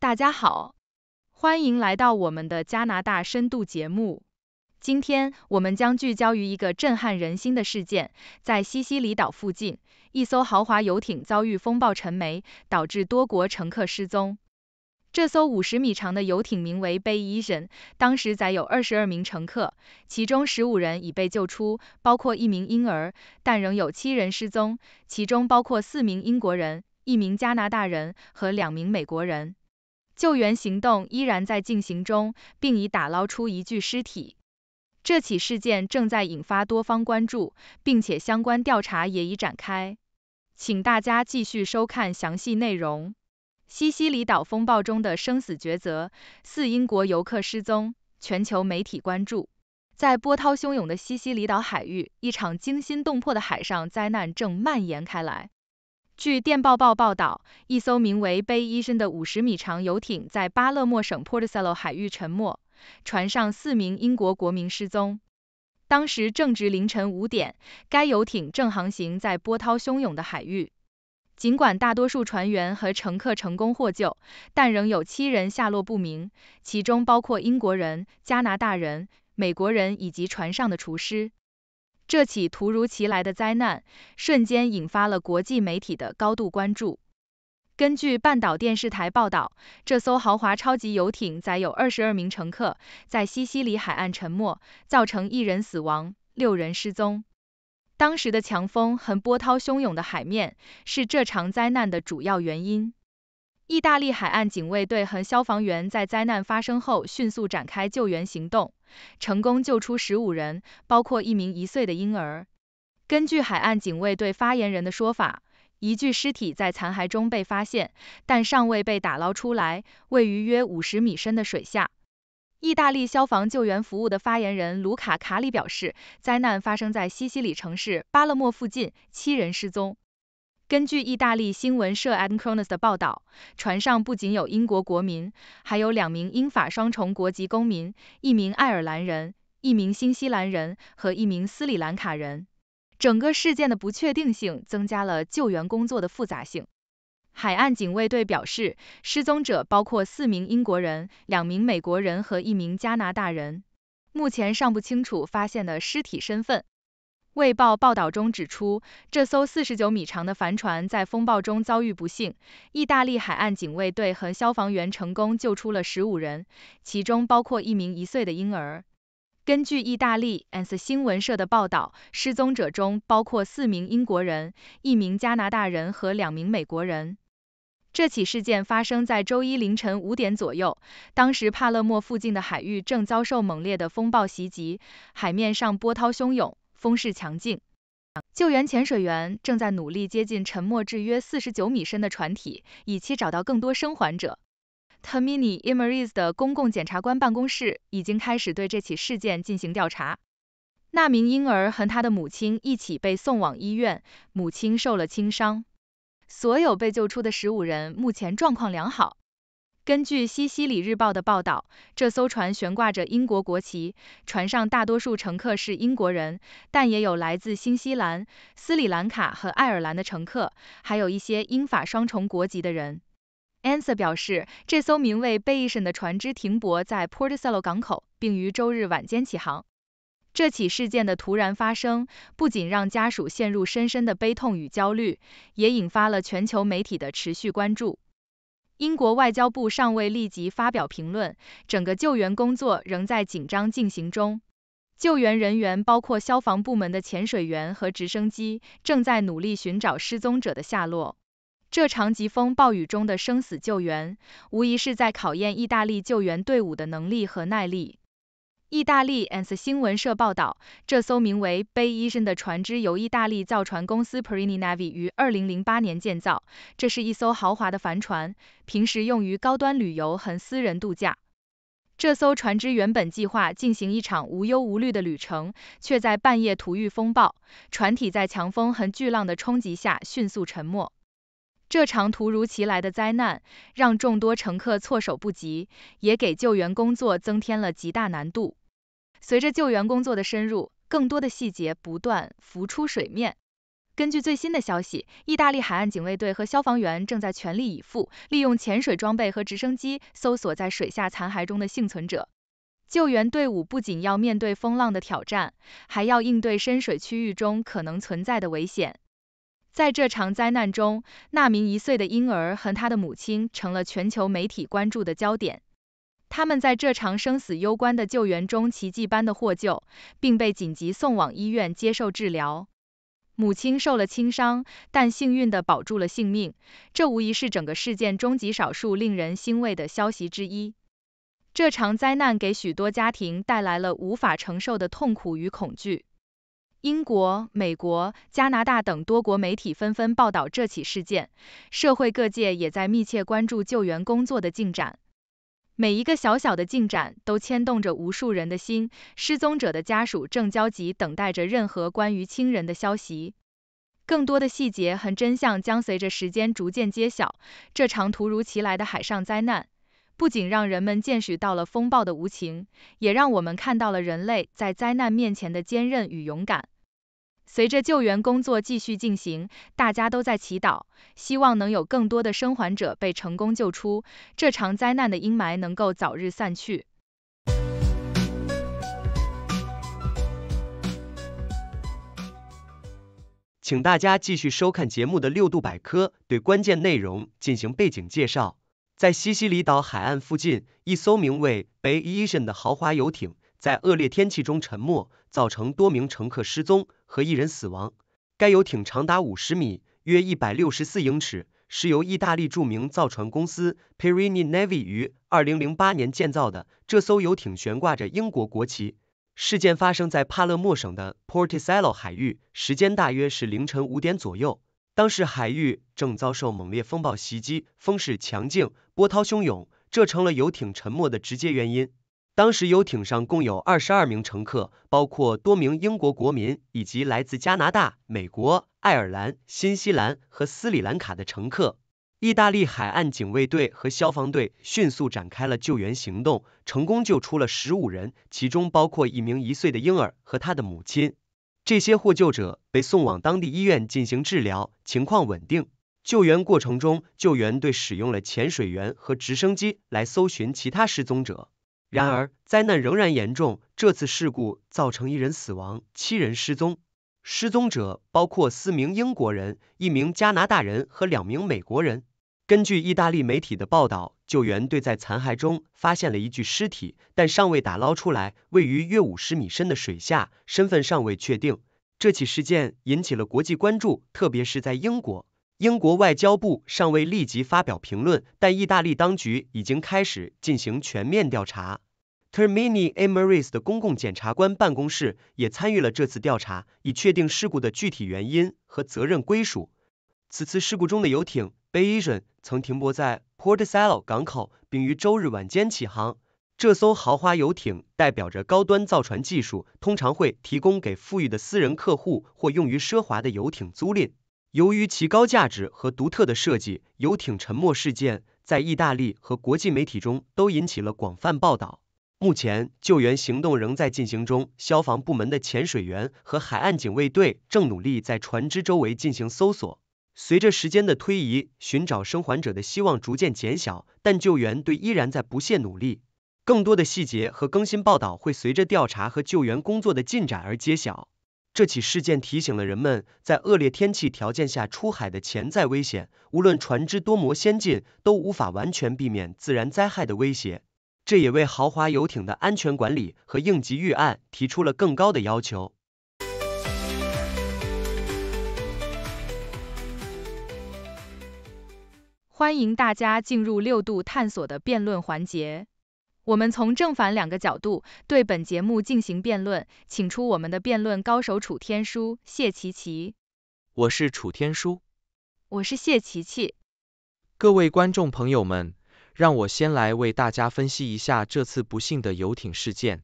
大家好，欢迎来到我们的加拿大深度节目。今天我们将聚焦于一个震撼人心的事件：在西西里岛附近，一艘豪华游艇遭遇风暴沉没，导致多国乘客失踪。这艘50米长的游艇名为 Bayesian，当时载有22名乘客，其中15人已被救出，包括一名婴儿，但仍有7人失踪，其中包括4名英国人、一名加拿大人和两名美国人。救援行动依然在进行中，并已打捞出一具尸体。这起事件正在引发多方关注，并且相关调查也已展开。请大家继续收看详细内容。西西里岛风暴中的生死抉择，四英国游客失踪，全球媒体关注。在波涛汹涌的西西里岛海域，一场惊心动魄的海上灾难正蔓延开来。据《电报报》报道，一艘名为“贝医生”的50米长游艇在巴勒莫省 p o r t s a l l o 海域沉没，船上四名英国国民失踪。当时正值凌晨5点，该游艇正航行在波涛汹涌的海域。尽管大多数船员和乘客成功获救，但仍有7人下落不明，其中包括英国人、加拿大人、美国人以及船上的厨师。这起突如其来的灾难瞬间引发了国际媒体的高度关注。根据半岛电视台报道，这艘豪华超级游艇载有22名乘客，在西西里海岸沉没，造成一人死亡、六人失踪。当时的强风和波涛汹涌的海面是这场灾难的主要原因。意大利海岸警卫队和消防员在灾难发生后迅速展开救援行动，成功救出十五人，包括一名一岁的婴儿。根据海岸警卫队发言人的说法，一具尸体在残骸中被发现，但尚未被打捞出来，位于约五十米深的水下。意大利消防救援服务的发言人卢卡·卡里表示，灾难发生在西西里城市巴勒莫附近，七人失踪。根据意大利新闻社 a d n k r o n u s 的报道，船上不仅有英国国民，还有两名英法双重国籍公民，一名爱尔兰人，一名新西兰人和一名斯里兰卡人。整个事件的不确定性增加了救援工作的复杂性。海岸警卫队表示，失踪者包括四名英国人、两名美国人和一名加拿大人。目前尚不清楚发现的尸体身份。《卫报》报道中指出，这艘49米长的帆船在风暴中遭遇不幸。意大利海岸警卫队和消防员成功救出了15人，其中包括一名一岁的婴儿。根据意大利 a n s 新闻社的报道，失踪者中包括四名英国人、一名加拿大人和两名美国人。这起事件发生在周一凌晨五点左右，当时帕勒莫附近的海域正遭受猛烈的风暴袭击，海面上波涛汹涌。风势强劲，救援潜水员正在努力接近沉没至约四十九米深的船体，以期找到更多生还者。特米尼伊马雷 s 的公共检察官办公室已经开始对这起事件进行调查。那名婴儿和他的母亲一起被送往医院，母亲受了轻伤。所有被救出的十五人目前状况良好。根据西西里日报的报道，这艘船悬挂着英国国旗，船上大多数乘客是英国人，但也有来自新西兰、斯里兰卡和爱尔兰的乘客，还有一些英法双重国籍的人。Ansa 表示，这艘名为 b a y e s n 的船只停泊在 Porto s a l l o 港口，并于周日晚间启航。这起事件的突然发生，不仅让家属陷入深深的悲痛与焦虑，也引发了全球媒体的持续关注。英国外交部尚未立即发表评论。整个救援工作仍在紧张进行中。救援人员包括消防部门的潜水员和直升机，正在努力寻找失踪者的下落。这场疾风暴雨中的生死救援，无疑是在考验意大利救援队伍的能力和耐力。意大利 a n s 新闻社报道，这艘名为 Bayesian 的船只由意大利造船公司 Prini Navi 于2008年建造。这是一艘豪华的帆船，平时用于高端旅游和私人度假。这艘船只原本计划进行一场无忧无虑的旅程，却在半夜突遇风暴，船体在强风和巨浪的冲击下迅速沉没。这场突如其来的灾难让众多乘客措手不及，也给救援工作增添了极大难度。随着救援工作的深入，更多的细节不断浮出水面。根据最新的消息，意大利海岸警卫队和消防员正在全力以赴，利用潜水装备和直升机搜索在水下残骸中的幸存者。救援队伍不仅要面对风浪的挑战，还要应对深水区域中可能存在的危险。在这场灾难中，那名一岁的婴儿和他的母亲成了全球媒体关注的焦点。他们在这场生死攸关的救援中奇迹般的获救，并被紧急送往医院接受治疗。母亲受了轻伤，但幸运地保住了性命，这无疑是整个事件中极少数令人欣慰的消息之一。这场灾难给许多家庭带来了无法承受的痛苦与恐惧。英国、美国、加拿大等多国媒体纷纷报道这起事件，社会各界也在密切关注救援工作的进展。每一个小小的进展都牵动着无数人的心，失踪者的家属正焦急等待着任何关于亲人的消息。更多的细节和真相将随着时间逐渐揭晓。这场突如其来的海上灾难。不仅让人们见识到了风暴的无情，也让我们看到了人类在灾难面前的坚韧与勇敢。随着救援工作继续进行，大家都在祈祷，希望能有更多的生还者被成功救出，这场灾难的阴霾能够早日散去。请大家继续收看节目的六度百科，对关键内容进行背景介绍。在西西里岛海岸附近，一艘名为 “Bay Edition” 的豪华游艇在恶劣天气中沉没，造成多名乘客失踪和一人死亡。该游艇长达五十米，约一百六十四英尺，是由意大利著名造船公司 Pirini Navy 于二零零八年建造的。这艘游艇悬挂着英国国旗。事件发生在帕勒莫省的 Porticello 海域，时间大约是凌晨五点左右。当时海域正遭受猛烈风暴袭击，风势强劲，波涛汹涌，这成了游艇沉没的直接原因。当时游艇上共有二十二名乘客，包括多名英国国民以及来自加拿大、美国、爱尔兰、新西兰和斯里兰卡的乘客。意大利海岸警卫队和消防队迅速展开了救援行动，成功救出了十五人，其中包括一名一岁的婴儿和他的母亲。这些获救者被送往当地医院进行治疗，情况稳定。救援过程中，救援队使用了潜水员和直升机来搜寻其他失踪者。然而，灾难仍然严重。这次事故造成一人死亡，七人失踪。失踪者包括四名英国人、一名加拿大人和两名美国人。根据意大利媒体的报道，救援队在残骸中发现了一具尸体，但尚未打捞出来，位于约五十米深的水下，身份尚未确定。这起事件引起了国际关注，特别是在英国。英国外交部尚未立即发表评论，但意大利当局已经开始进行全面调查。Termini a m e r e s 的公共检察官办公室也参与了这次调查，以确定事故的具体原因和责任归属。此次事故中的游艇。b a y e a n 曾停泊在 Portello 港口，并于周日晚间起航。这艘豪华游艇代表着高端造船技术，通常会提供给富裕的私人客户或用于奢华的游艇租赁。由于其高价值和独特的设计，游艇沉没事件在意大利和国际媒体中都引起了广泛报道。目前，救援行动仍在进行中，消防部门的潜水员和海岸警卫队正努力在船只周围进行搜索。随着时间的推移，寻找生还者的希望逐渐减小，但救援队依然在不懈努力。更多的细节和更新报道会随着调查和救援工作的进展而揭晓。这起事件提醒了人们，在恶劣天气条件下出海的潜在危险，无论船只多么先进，都无法完全避免自然灾害的威胁。这也为豪华游艇的安全管理和应急预案提出了更高的要求。欢迎大家进入六度探索的辩论环节。我们从正反两个角度对本节目进行辩论，请出我们的辩论高手楚天舒、谢琪琪。我是楚天舒。我是谢琪琪。各位观众朋友们，让我先来为大家分析一下这次不幸的游艇事件。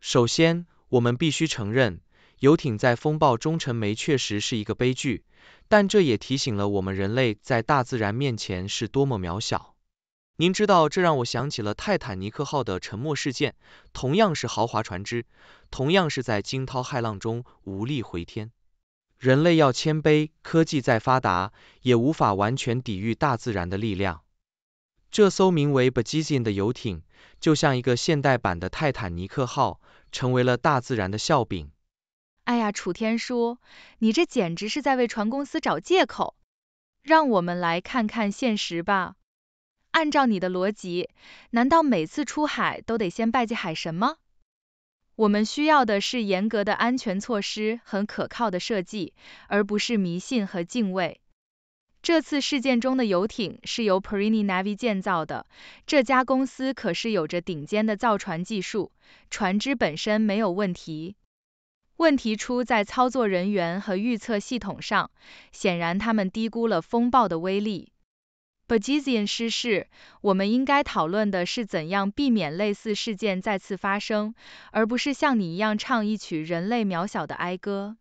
首先，我们必须承认。游艇在风暴中沉没确实是一个悲剧，但这也提醒了我们人类在大自然面前是多么渺小。您知道，这让我想起了泰坦尼克号的沉没事件，同样是豪华船只，同样是在惊涛骇浪中无力回天。人类要谦卑，科技再发达，也无法完全抵御大自然的力量。这艘名为 “Bajizin” 的游艇，就像一个现代版的泰坦尼克号，成为了大自然的笑柄。哎呀，楚天舒，你这简直是在为船公司找借口。让我们来看看现实吧。按照你的逻辑，难道每次出海都得先拜祭海神吗？我们需要的是严格的安全措施，和可靠的设计，而不是迷信和敬畏。这次事件中的游艇是由 Perini Navi 建造的，这家公司可是有着顶尖的造船技术，船只本身没有问题。问题出在操作人员和预测系统上，显然他们低估了风暴的威力。Bajesian 失事，我们应该讨论的是怎样避免类似事件再次发生，而不是像你一样唱一曲人类渺小的哀歌。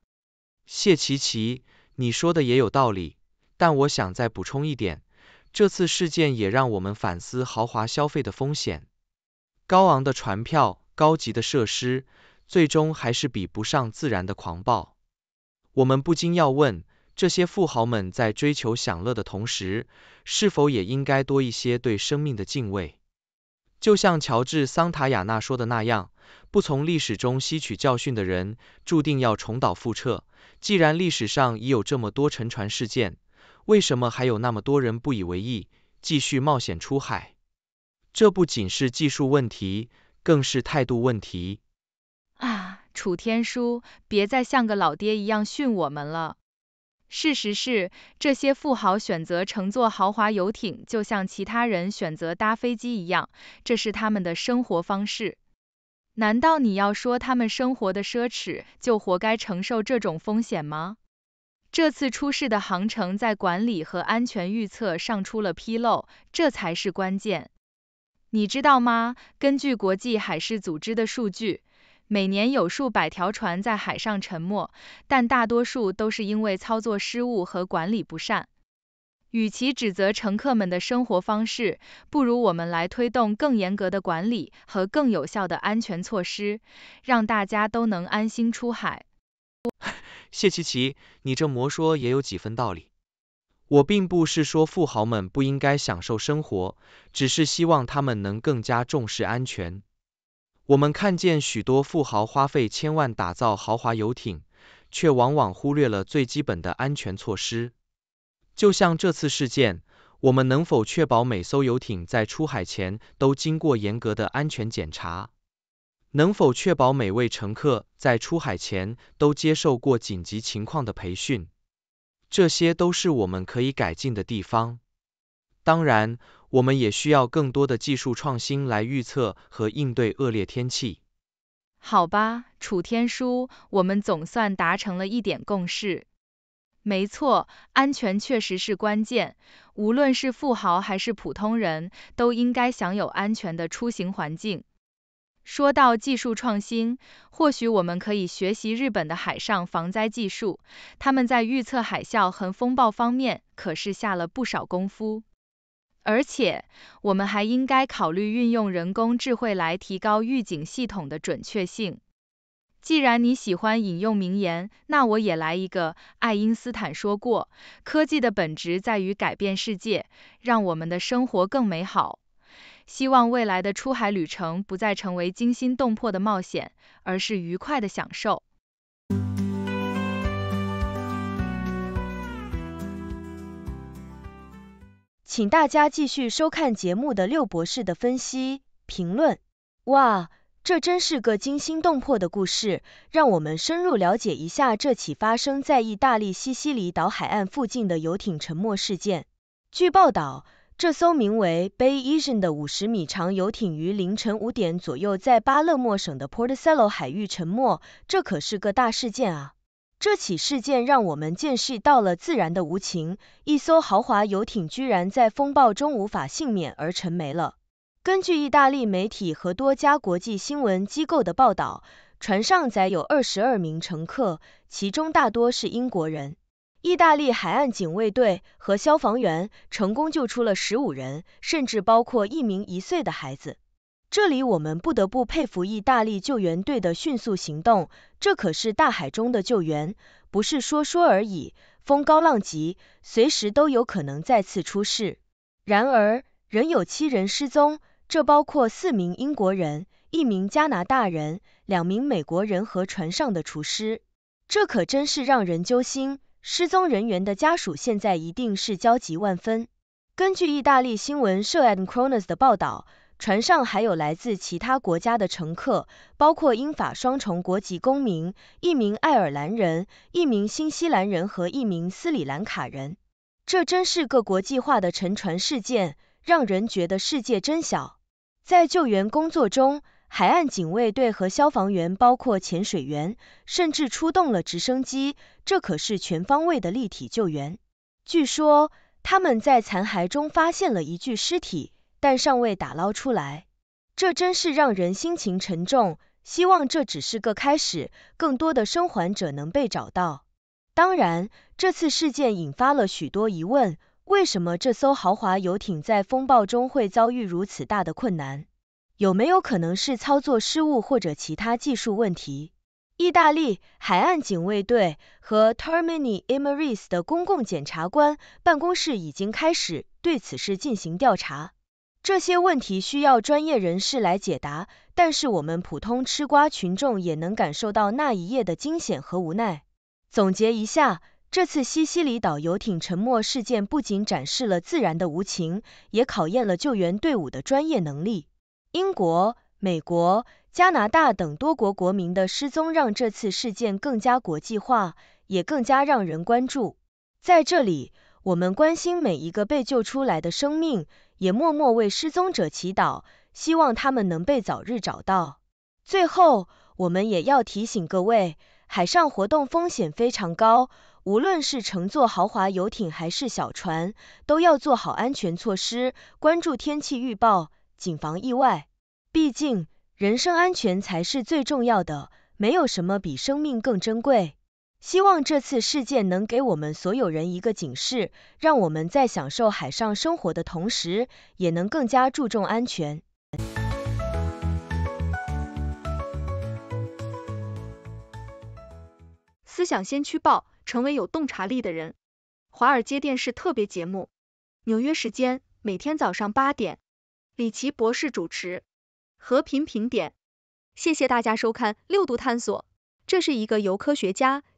谢琪琪，你说的也有道理，但我想再补充一点，这次事件也让我们反思豪华消费的风险，高昂的船票，高级的设施。最终还是比不上自然的狂暴。我们不禁要问：这些富豪们在追求享乐的同时，是否也应该多一些对生命的敬畏？就像乔治·桑塔亚纳说的那样，不从历史中吸取教训的人，注定要重蹈覆辙。既然历史上已有这么多沉船事件，为什么还有那么多人不以为意，继续冒险出海？这不仅是技术问题，更是态度问题。啊，楚天舒，别再像个老爹一样训我们了。事实是，这些富豪选择乘坐豪华游艇，就像其他人选择搭飞机一样，这是他们的生活方式。难道你要说他们生活的奢侈，就活该承受这种风险吗？这次出事的航程在管理和安全预测上出了纰漏，这才是关键。你知道吗？根据国际海事组织的数据。每年有数百条船在海上沉没，但大多数都是因为操作失误和管理不善。与其指责乘客们的生活方式，不如我们来推动更严格的管理和更有效的安全措施，让大家都能安心出海。谢琪琪，你这魔说也有几分道理。我并不是说富豪们不应该享受生活，只是希望他们能更加重视安全。我们看见许多富豪花费千万打造豪华游艇，却往往忽略了最基本的安全措施。就像这次事件，我们能否确保每艘游艇在出海前都经过严格的安全检查？能否确保每位乘客在出海前都接受过紧急情况的培训？这些都是我们可以改进的地方。当然，我们也需要更多的技术创新来预测和应对恶劣天气。好吧，楚天舒，我们总算达成了一点共识。没错，安全确实是关键，无论是富豪还是普通人，都应该享有安全的出行环境。说到技术创新，或许我们可以学习日本的海上防灾技术，他们在预测海啸和风暴方面可是下了不少功夫。而且，我们还应该考虑运用人工智慧来提高预警系统的准确性。既然你喜欢引用名言，那我也来一个。爱因斯坦说过：“科技的本质在于改变世界，让我们的生活更美好。”希望未来的出海旅程不再成为惊心动魄的冒险，而是愉快的享受。请大家继续收看节目的六博士的分析评论。哇，这真是个惊心动魄的故事，让我们深入了解一下这起发生在意大利西西里岛海岸附近的游艇沉没事件。据报道，这艘名为 Bay Vision 的五十米长游艇于凌晨五点左右在巴勒莫省的 Port c e l l o 海域沉没，这可是个大事件啊！这起事件让我们见识到了自然的无情。一艘豪华游艇居然在风暴中无法幸免而沉没了。根据意大利媒体和多家国际新闻机构的报道，船上载有22名乘客，其中大多是英国人。意大利海岸警卫队和消防员成功救出了15人，甚至包括一名一岁的孩子。这里我们不得不佩服意大利救援队的迅速行动，这可是大海中的救援，不是说说而已。风高浪急，随时都有可能再次出事。然而，仍有七人失踪，这包括四名英国人、一名加拿大人、两名美国人和船上的厨师。这可真是让人揪心。失踪人员的家属现在一定是焦急万分。根据意大利新闻社《An Cronus》的报道。船上还有来自其他国家的乘客，包括英法双重国籍公民、一名爱尔兰人、一名新西兰人和一名斯里兰卡人。这真是个国际化的沉船事件，让人觉得世界真小。在救援工作中，海岸警卫队和消防员，包括潜水员，甚至出动了直升机，这可是全方位的立体救援。据说他们在残骸中发现了一具尸体。但尚未打捞出来，这真是让人心情沉重。希望这只是个开始，更多的生还者能被找到。当然，这次事件引发了许多疑问：为什么这艘豪华游艇在风暴中会遭遇如此大的困难？有没有可能是操作失误或者其他技术问题？意大利海岸警卫队和 Termini e m a r i c s 的公共检察官办公室已经开始对此事进行调查。这些问题需要专业人士来解答，但是我们普通吃瓜群众也能感受到那一夜的惊险和无奈。总结一下，这次西西里岛游艇沉没事件不仅展示了自然的无情，也考验了救援队伍的专业能力。英国、美国、加拿大等多国国民的失踪让这次事件更加国际化，也更加让人关注。在这里，我们关心每一个被救出来的生命。也默默为失踪者祈祷，希望他们能被早日找到。最后，我们也要提醒各位，海上活动风险非常高，无论是乘坐豪华游艇还是小船，都要做好安全措施，关注天气预报，谨防意外。毕竟，人身安全才是最重要的，没有什么比生命更珍贵。希望这次事件能给我们所有人一个警示，让我们在享受海上生活的同时，也能更加注重安全。思想先驱报，成为有洞察力的人。华尔街电视特别节目，纽约时间每天早上八点，李奇博士主持。和平评点，谢谢大家收看六度探索，这是一个由科学家。